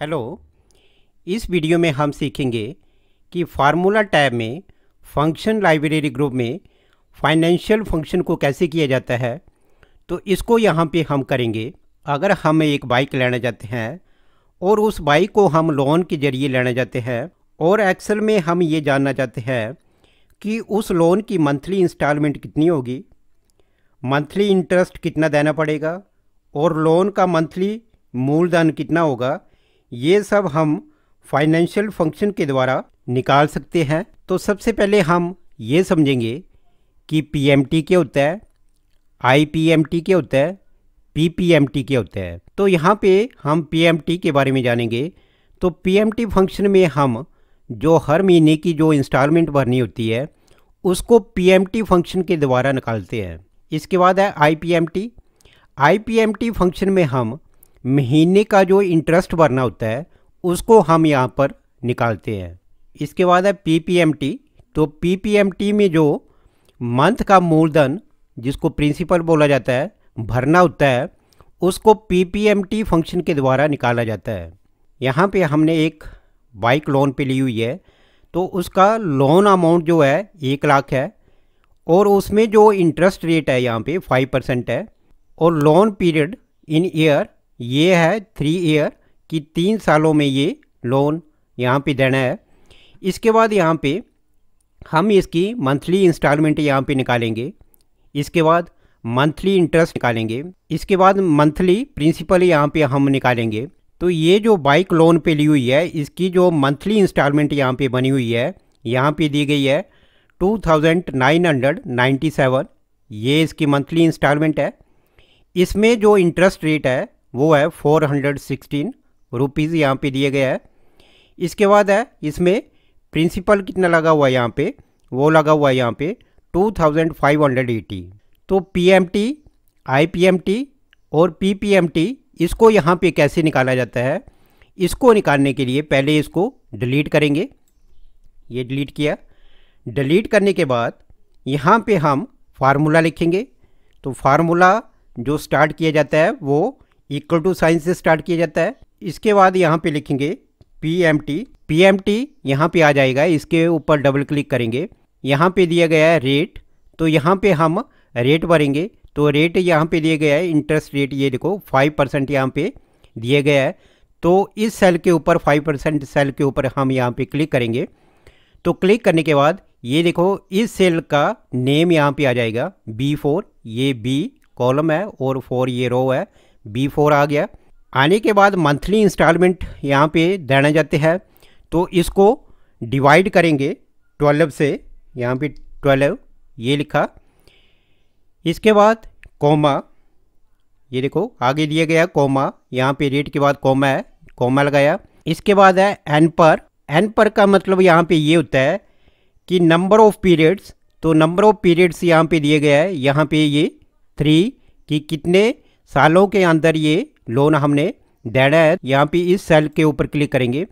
hello इस video में हम सीखेंगे कि फार्मूला टैब में फंक्शन लाइब्रेरी ग्रुप में फाइनेंशियल फंक्शन को कैसे किया जाता है तो इसको यहाँ पे हम करेंगे अगर हम एक बाइक लेना चाहते हैं और उस बाइक को हम लोन के ज़रिए लेना चाहते हैं और एक्सेल में हम ये जानना चाहते हैं कि उस लोन की मंथली इंस्टॉलमेंट कितनी होगी मंथली इंटरेस्ट कितना देना पड़ेगा और लोन का मंथली मूलधन कितना होगा ये सब हम फाइनेंशियल फंक्शन के द्वारा निकाल सकते हैं तो सबसे पहले हम ये समझेंगे कि पीएमटी क्या होता है आईपीएमटी क्या होता है पीपीएमटी क्या होता है तो यहाँ पे हम पीएमटी के बारे में जानेंगे तो पीएमटी फंक्शन में हम जो हर महीने की जो इंस्टॉलमेंट भरनी होती है उसको पीएमटी फंक्शन के द्वारा निकालते हैं इसके बाद है आईपीएमटी आईपीएमटी फंक्शन में हम महीने का जो इंटरेस्ट भरना होता है उसको हम यहाँ पर निकालते हैं इसके बाद है पीपीएमटी तो पीपीएमटी में जो मंथ का मूलधन जिसको प्रिंसिपल बोला जाता है भरना होता है उसको पीपीएमटी फंक्शन के द्वारा निकाला जाता है यहाँ पे हमने एक बाइक लोन पे ली हुई है तो उसका लोन अमाउंट जो है एक लाख है और उसमें जो इंटरेस्ट रेट है यहाँ पे फाइव परसेंट है और लोन पीरियड इन ईयर ये है थ्री ईयर कि तीन सालों में ये लोन यहाँ पे देना है इसके बाद यहाँ पे हम इसकी मंथली इंस्टॉलमेंट यहाँ पे निकालेंगे इसके बाद मंथली इंटरेस्ट निकालेंगे इसके बाद मंथली प्रिंसिपल यहाँ पे हम निकालेंगे तो ये जो बाइक लोन पे ली हुई है इसकी जो मंथली इंस्टॉलमेंट यहाँ पे बनी हुई है यहाँ पे दी गई है two thousand nine hundred ninety seven ये इसकी मंथली इंस्टॉलमेंट है इसमें जो इंटरेस्ट रेट है वो है फोर हंड्रेड सिक्सटीन रुपीज़ यहाँ पर दिया गया है इसके बाद है इसमें प्रिंसिपल कितना लगा हुआ है यहाँ पे वो लगा हुआ है यहाँ पे two thousand five hundred eighty तो P M T I P M T और पी पी एम टी इसको यहाँ पे कैसे निकाला जाता है इसको निकालने के लिए पहले इसको डिलीट करेंगे ये डिलीट किया डिलीट करने के बाद यहाँ पे हम फार्मूला लिखेंगे तो फार्मूला जो स्टार्ट किया जाता है वो इक्वल टू साइन से स्टार्ट किया जाता है इसके बाद यहाँ पे लिखेंगे P M T P M T यहाँ पर आ जाएगा इसके ऊपर डबल क्लिक करेंगे यहाँ पे दिया गया है रेट तो यहाँ पे हम रेट भरेंगे तो रेट यहाँ पे दिया गया है इंटरेस्ट रेट ये देखो फाइव परसेंट यहाँ पे दिया गया है तो इस सेल के ऊपर फाइव परसेंट सेल के ऊपर हम यहाँ पे क्लिक करेंगे तो क्लिक करने के बाद ये देखो इस सेल का नेम यहाँ पे आ जाएगा बी फोर ये बी कॉलम है और फोर ये रो है बी फोर आ गया आने के बाद मंथली इंस्टॉलमेंट यहाँ पे देना जाते हैं तो इसको डिवाइड करेंगे ट्वेल्व से यहाँ पे ट्वेल्व ये लिखा इसके बाद कोमा ये देखो आगे दिया गया कोमा यहाँ पे रेट के बाद कोमा है कोमा लगाया इसके बाद है एन पर एन पर का मतलब यहाँ पे ये होता है कि नंबर ऑफ पीरियड्स तो नंबर ऑफ पीरियड्स यहाँ पे दिए गया है यहाँ पे ये थ्री कि कितने सालों के अंदर ये लोन हमने देना है यहाँ पे इस सेल के ऊपर क्लिक करेंगे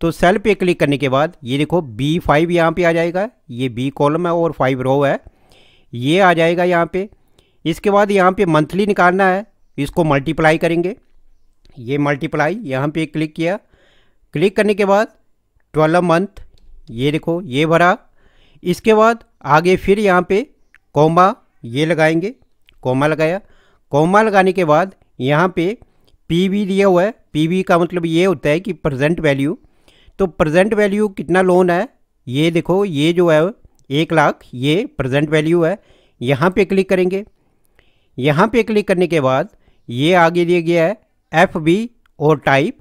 तो सेल पे क्लिक करने के बाद ये देखो बी फाइव यहाँ पर आ जाएगा ये बी कॉलम है और फाइव रो है ये आ जाएगा यहाँ पे इसके बाद यहाँ पे मंथली निकालना है इसको मल्टीप्लाई करेंगे ये मल्टीप्लाई यहाँ पे क्लिक किया क्लिक करने के बाद ट्वेल्व मंथ ये देखो ये भरा इसके बाद आगे फिर यहाँ पे कोमा ये लगाएंगे कोमा लगाया कॉमा लगाने के बाद यहाँ पे पी वी दिया हुआ है पी वी का मतलब ये होता है कि प्रजेंट वैल्यू तो प्रजेंट वैल्यू कितना लोन है ये देखो ये जो है एक लाख ये प्रजेंट वैल्यू है यहाँ पे क्लिक करेंगे यहाँ पे क्लिक करने के बाद ये आगे दिया गया है एफ बी और टाइप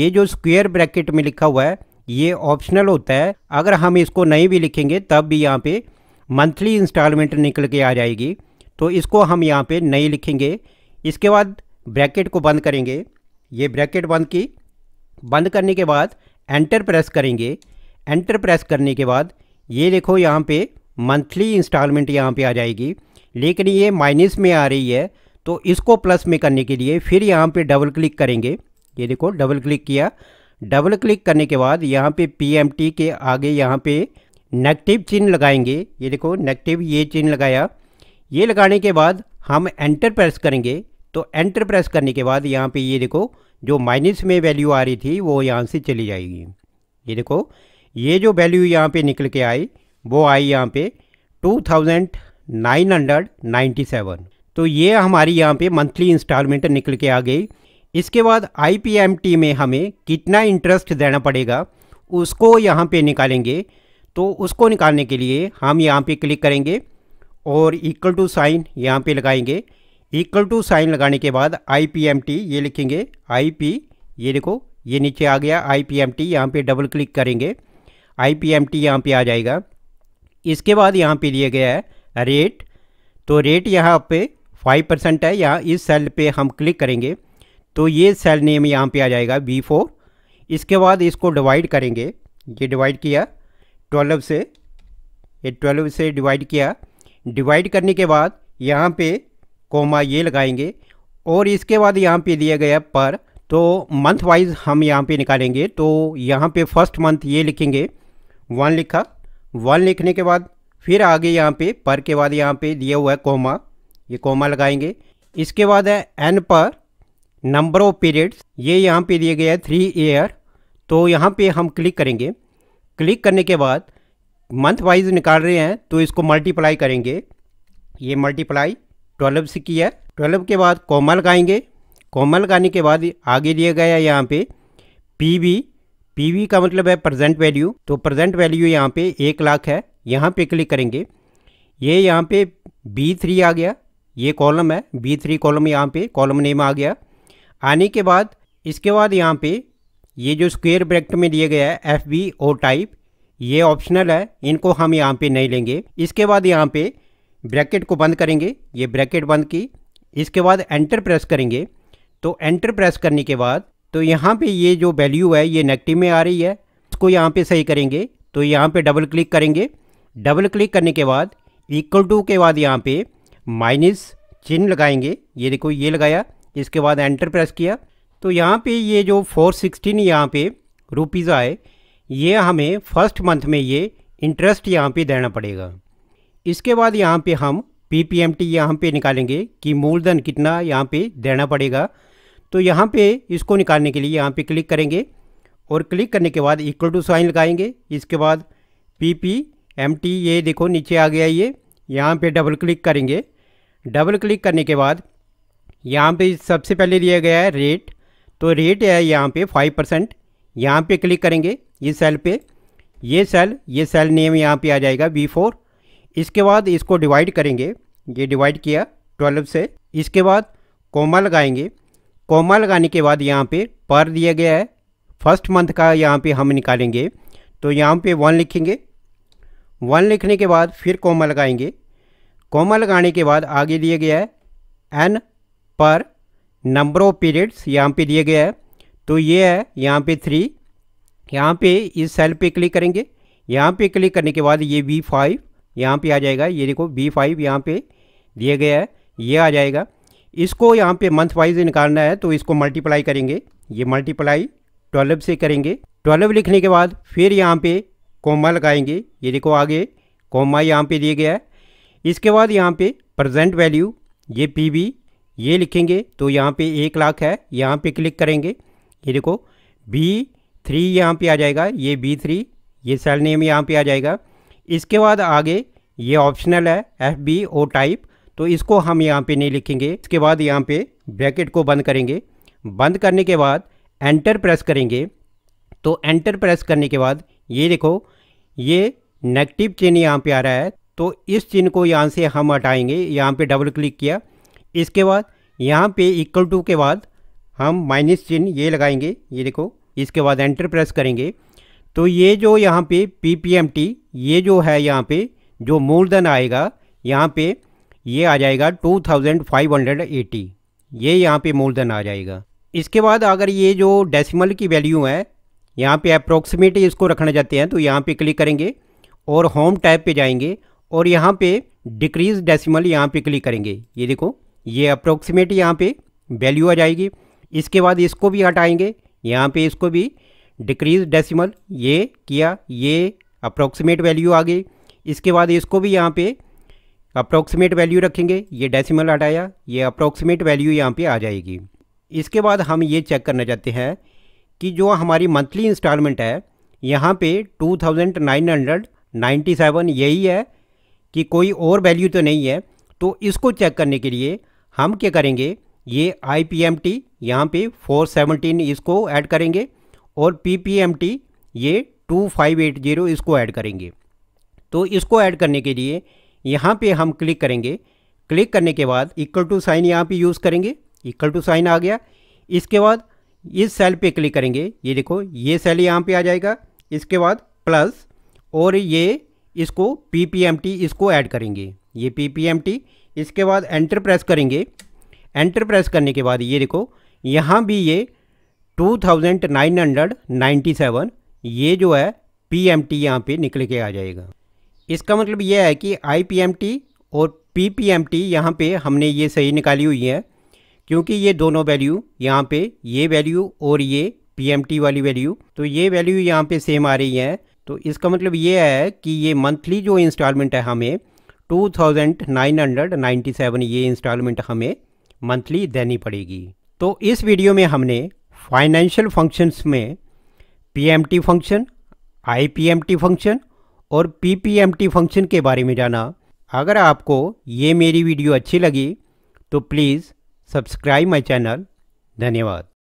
ये जो स्क्वेयर ब्रैकेट में लिखा हुआ है ये ऑप्शनल होता है अगर हम इसको नहीं भी लिखेंगे तब भी यहाँ पे मंथली इंस्टॉलमेंट निकल के आ जाएगी तो इसको हम यहाँ पे नहीं लिखेंगे इसके बाद ब्रैकेट को बंद करेंगे ये ब्रैकेट बंद की बंद करने के बाद एंटर प्रेस करेंगे एंटर प्रेस करने के बाद ये देखो यहाँ पे मंथली इंस्टॉलमेंट यहाँ पे आ जाएगी लेकिन ये माइनस में आ रही है तो इसको प्लस में करने के लिए फिर यहाँ पे डबल क्लिक करेंगे ये देखो डबल क्लिक किया डबल क्लिक करने के बाद यहाँ पे पीएमटी के आगे यहाँ पे नेगेटिव चिन्ह लगाएंगे ये देखो नेगेटिव ये चिन्ह लगाया ये लगाने के बाद हम एंटर प्रेस करेंगे तो एंटर प्रेस करने के बाद यहाँ पे ये देखो जो माइनस में वैल्यू आ रही थी वो यहाँ से चली जाएगी ये देखो ये जो वैल्यू यहाँ पे निकल के आई वो आई यहाँ पे 2997 तो ये हमारी यहाँ पे मंथली इंस्टॉलमेंट निकल के आ गई इसके बाद आई में हमें कितना इंटरेस्ट देना पड़ेगा उसको यहाँ पर निकालेंगे तो उसको निकालने के लिए हम यहाँ पर क्लिक करेंगे और इक्वल टू साइन यहाँ पे लगाएंगे इक्वल टू साइन लगाने के बाद आई पी एम टी ये लिखेंगे आई पी ये देखो ये नीचे आ गया आई पी एम टी यहाँ पर डबल क्लिक करेंगे आई पी एम टी यहाँ पर आ जाएगा इसके बाद यहाँ पे दिया गया है रेट तो रेट यहाँ पे फाइव परसेंट है यहाँ इस सेल पे हम क्लिक करेंगे तो ये सेल नेम यहाँ पे आ जाएगा बी फोर इसके बाद इसको डिवाइड करेंगे ये डिवाइड किया ट्वेल्व से ये ट्वेल्व से डिवाइड किया डिवाइड करने के बाद यहाँ पे कोमा ये लगाएंगे और इसके बाद यहाँ पे दिया गया पर तो मंथ वाइज हम यहाँ पे निकालेंगे तो यहाँ पे फर्स्ट मंथ ये लिखेंगे वन लिखा वन लिखने के बाद फिर आगे यहाँ पे पर के बाद यहाँ पे दिया हुआ है कोमा ये कोमा लगाएंगे इसके बाद है एन पर नंबर ऑफ पीरियड्स ये यहाँ पे दिया गया है थ्री ईयर तो यहाँ पे हम क्लिक करेंगे क्लिक करने के बाद मंथ वाइज निकाल रहे हैं तो इसको मल्टीप्लाई करेंगे ये मल्टीप्लाई ट्वेल्व से किया ट्वेल्व के बाद कॉमा लगाएंगे कॉमा लगाने के बाद आगे दिया गया यहाँ पे पी वी पी वी का मतलब है प्रेजेंट वैल्यू तो प्रेजेंट वैल्यू यहाँ पे एक लाख है यहाँ पे क्लिक करेंगे ये यहाँ पे बी थ्री आ गया ये कॉलम है बी थ्री कॉलम यहाँ पे कॉलम नेम आ गया आने के बाद इसके बाद यहाँ पे ये जो स्क्वेयर ब्रैकेट में दिया गया है एफ बी ओ टाइप ये ऑप्शनल है इनको हम यहाँ पे नहीं लेंगे इसके बाद यहाँ पे ब्रैकेट को बंद करेंगे ये ब्रैकेट बंद की इसके बाद एंटर प्रेस करेंगे तो एंटर प्रेस करने के बाद तो यहाँ पे ये जो वैल्यू है ये नेगेटिव में आ रही है इसको यहाँ पे सही करेंगे तो यहाँ पे डबल क्लिक करेंगे डबल क्लिक करने के बाद इक्वल टू के बाद यहाँ पे माइनस चिन्ह लगाएंगे ये देखो ये लगाया इसके बाद एंटर प्रेस किया तो यहाँ पे ये जो फोर सिक्सटीन यहाँ पे रुपीज़ आए ये हमें फर्स्ट मंथ में ये इंटरेस्ट यहाँ पे देना पड़ेगा इसके बाद यहाँ पे हम पी पी एम टी यहाँ पर निकालेंगे कि मूलधन कितना यहाँ पे देना पड़ेगा तो यहाँ पे इसको निकालने के लिए यहाँ पे क्लिक करेंगे और क्लिक करने के बाद इक्वल टू साइन लगाएंगे इसके बाद पी पी एम टी ये देखो नीचे आ गया ये यहाँ पे डबल क्लिक करेंगे डबल क्लिक करने के बाद यहाँ पे सबसे पहले दिया गया है रेट तो रेट है यहाँ पे फाइव परसेंट यहाँ पर क्लिक करेंगे ये सेल पे ये सेल ये सेल नेम यहाँ पे आ जाएगा बी फोर इसके बाद इसको डिवाइड करेंगे ये डिवाइड किया ट्वेल्व से इसके बाद कोमा लगाएंगे कोमा लगाने के बाद यहाँ पे पर दिया गया है फर्स्ट मंथ का यहाँ पे हम निकालेंगे तो यहाँ पे वन लिखेंगे वन लिखने के बाद फिर कोमा लगाएंगे कोमा लगाने के बाद आगे दिया गया है एन पर नंबर ऑफ पीरियड्स यहाँ पे दिया गया है तो ये है यहाँ पे थ्री यहाँ पे इस सेल पे क्लिक करेंगे यहाँ पे क्लिक करने के बाद ये वी फाइव यहाँ पर आ जाएगा ये देखो वी फाइव यहाँ पर दिया गया है ये आ जाएगा इसको यहाँ पे मंथ वाइज निकालना है तो इसको मल्टीप्लाई करेंगे ये मल्टीप्लाई ट्वेल्व से करेंगे ट्वेल्व लिखने के बाद फिर यहाँ पे कोमा लगाएंगे ये देखो आगे कोमा यहाँ पे दिया गया है इसके बाद यहाँ पे प्रेजेंट वैल्यू ये पी ये लिखेंगे तो यहाँ पे एक लाख है यहाँ पे क्लिक करेंगे ये देखो बी थ्री यहाँ पे आ जाएगा ये बी थ्री ये सेल नेम यहाँ पे आ जाएगा इसके बाद आगे ये ऑप्शनल है एफ बी ओ टाइप तो इसको हम यहाँ पे नहीं लिखेंगे इसके बाद यहाँ पे ब्रैकेट को बंद करेंगे बंद करने के बाद एंटर प्रेस करेंगे तो एंटर प्रेस करने के बाद ये देखो ये नेगेटिव चिन्ह यहाँ पे आ रहा है तो इस चिन्ह को यहाँ से हम हटाएंगे यहाँ पे डबल क्लिक किया इसके बाद यहाँ पे इक्वल टू के बाद हम माइनस चिन्ह ये लगाएंगे ये देखो इसके बाद एंटर प्रेस करेंगे तो ये जो यहाँ पे पी पी एम टी ये जो है यहाँ पे जो मूलधन आएगा यहाँ पे ये आ जाएगा two thousand five hundred eighty ये यहाँ पे मूलधन आ जाएगा इसके बाद अगर ये जो डेसिमल की वैल्यू है यहाँ पे अप्रोक्सीमेट इसको रखना चाहते हैं तो यहाँ पे क्लिक करेंगे और होम टैब पे जाएंगे और यहाँ पे डिक्रीज डेसिमल यहाँ पे क्लिक करेंगे ये देखो ये अप्रोक्सीमेट यहाँ पे वैल्यू आ जाएगी इसके बाद इसको भी हटाएंगे यहाँ पे इसको भी डिक्रीज डेसिमल ये किया ये अप्रोक्सीमेट वैल्यू आ गई इसके बाद इसको भी यहाँ पे अप्रोक्सीमेट वैल्यू रखेंगे ये डेसिमल हटाया ये अप्रोक्सीमेट वैल्यू यहाँ पे आ जाएगी इसके बाद हम ये चेक करना चाहते हैं कि जो हमारी मंथली इंस्टॉलमेंट है यहाँ पे 2997 यही है कि कोई और वैल्यू तो नहीं है तो इसको चेक करने के लिए हम क्या करेंगे ये आई पी एम टी यहाँ पर फोर सेवनटीन इसको ऐड करेंगे और पी पी एम टी ये टू फाइव एट जीरो इसको ऐड करेंगे तो इसको ऐड करने के लिए यहाँ पे हम क्लिक करेंगे क्लिक करने के बाद इक्वल टू साइन यहाँ पे यूज़ करेंगे इक्वल टू साइन आ गया इसके बाद इस सेल पे क्लिक करेंगे ये देखो ये सेल यहाँ पे आ जाएगा इसके बाद प्लस और ये इसको पी पी एम टी इसको ऐड करेंगे ये पी पी एम टी इसके बाद एंटर प्रेस करेंगे एंटर प्रेस करने के बाद ये देखो यहाँ भी ये 2997 ये जो है पी एम टी यहाँ पर निकल के आ जाएगा इसका मतलब यह है कि आई पी एम टी और पी पी एम टी यहाँ पर हमने ये सही निकाली हुई है क्योंकि ये दोनों वैल्यू यहाँ पे ये वैल्यू और ये पी एम टी वाली वैल्यू तो ये वैल्यू यहाँ पे सेम आ रही है तो इसका मतलब ये है कि ये मंथली जो इंस्टॉलमेंट है हमें 2997 ये इंस्टॉलमेंट हमें मंथली देनी पड़ेगी तो इस वीडियो में हमने फाइनेंशियल फंक्शंस में पीएमटी फंक्शन आईपीएमटी फंक्शन और पीपीएमटी फंक्शन के बारे में जाना अगर आपको ये मेरी वीडियो अच्छी लगी तो प्लीज़ सब्सक्राइब माई चैनल धन्यवाद